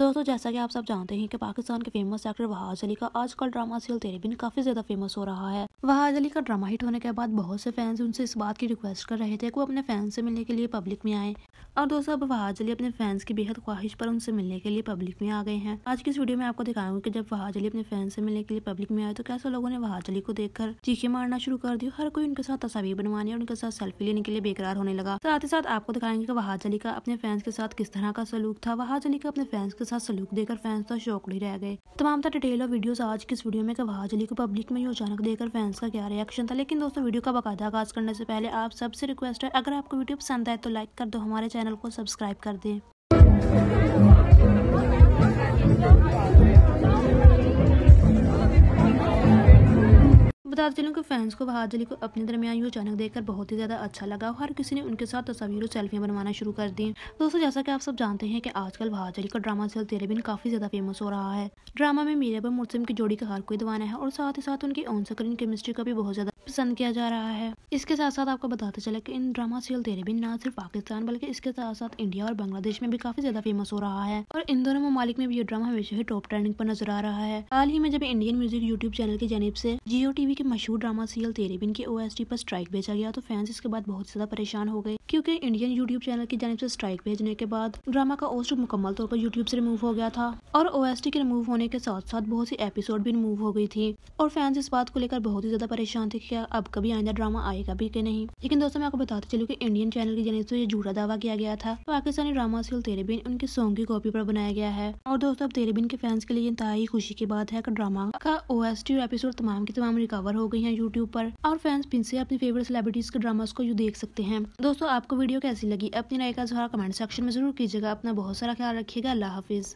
दोस्तों जैसा कि आप सब जानते हैं कि पाकिस्तान के फेमस एक्टर वहाज अली का आजकल ड्रामा सील तेरे बिन काफी ज्यादा फेमस हो रहा है वहाज अली का ड्रामा हिट होने के बाद बहुत से फैंस उनसे इस बात की रिक्वेस्ट कर रहे थे कि वो अपने फैंस से मिलने के लिए पब्लिक में आए और दोस्तों अब वहाज अली अपने फैंस की बेहद ख्वाहिश पर उनसे मिलने के लिए पब्लिक में आ गए हैं आज की इस वीडियो में आपको दिखाऊंगा की जब वहाज अली अपने फैंस से मिलने के लिए पब्लिक में आए तो कैसे लोगों ने वहाज अली को देखकर चीखे मारना शुरू कर दिया हर कोई उनके साथ तस्वीर बनवाने और उनके साथ सेल्फी लेने के लिए बेकरार होने लगा साथ ही साथ आपको दिखाएंगे की वहाज अली का अपने फैंस के साथ किस तरह का सलूक था वहाज अली का अपने फैंस के के साथ सलूक देकर फैंस तो शौकड़ी रह गए तमाम तर डिटेल और वीडियोस आज की इस वीडियो में कवाज अली को पब्लिक में अचानक देकर फैंस का क्या रिएक्शन था लेकिन दोस्तों वीडियो का बकायदा आगाज करने से पहले आप सबसे रिक्वेस्ट है अगर आपको वीडियो पसंद आए तो लाइक कर दो हमारे चैनल को सब्सक्राइब कर दें बताते चलूँ कि फैंस को वहाज अली को अपने दरमियान यूँ अचानक देखकर बहुत ही ज़्यादा अच्छा लगा हर किसी ने उनके साथ तस्वीरों सेल्फियाँ बनवाना शुरू कर दी दोस्तों जैसा कि आप सब जानते हैं कि आजकल वहाज अली का ड्रामा सेल तेरे बिन काफ़ी ज़्यादा फेमस हो रहा है ड्रामा में मीरा मीराबा की जोड़ी का हर कोई दवाना है और साथ ही साथ उनकी ऑन स्क्रीन केमिस्ट्री का भी बहुत ज़्यादा पसंद किया जा रहा है इसके साथ साथ आपको बताते चले कि इन ड्रामा सीरियल तेरे भी ना सिर्फ पाकिस्तान बल्कि इसके साथ साथ इंडिया और बांग्लादेश में भी काफी ज्यादा फेमस हो रहा है और इन दोनों ममालिक में भी ये ड्रामा हमेशा ही टॉप ट्रेंडिंग पर नजर आ रहा है हाल ही में जब इंडियन म्यूजिक यूट्यूब चैनल की जानब से जियो टीवी के मशहूर ड्रामा सीरियल तेरे बिन के ओ पर स्ट्राइक भेजा गया तो फैंस इसके बाद बहुत ज्यादा परेशान हो गए क्योंकि इंडियन यूट्यूब चैनल की जानब से स्ट्राइक भेजने के बाद ड्रामा का ओस्ट मुकम्मल तौर पर यूट्यूब से रिमूव हो गया था और ओ के रिमूव होने के साथ साथ बहुत सी एपिसोड भी रिमूव हो गई थी और फैंस इस बात को लेकर बहुत ही ज्यादा परेशान थे क्या अब कभी आइंदा ड्रामा आएगा भी कि नहीं लेकिन दोस्तों मैं आपको बताते चलूँ की इंडियन चैनल की जनता से झूठा दावा किया गया था पाकिस्तानी ड्रामा सिल तेरे बिन उनके सॉन्ग की कॉपी पर बनाया गया है और दोस्तों अब तेरे बिन के फैंस के लिए ही खुशी की बात है कि ड्रामा का ओ एस टी एपिसोड तमाम की तमाम रिकवर हो गई है यूट्यूब पर और फैंस फिर से अपनी फेवरेट सेलिब्रिटीज के ड्रामा को यू देख सकते हैं दोस्तों आपको वीडियो कैसी लगी अपनी राय का इजहार कमेंट सेक्शन में जरूर कीजिएगा अपना बहुत सारा ख्याल रखिएगा अल्लाह हाफिज